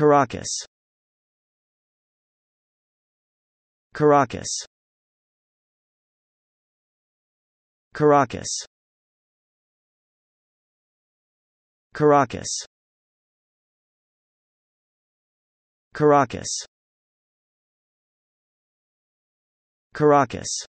Caracas Caracas Caracas Caracas Caracas Caracas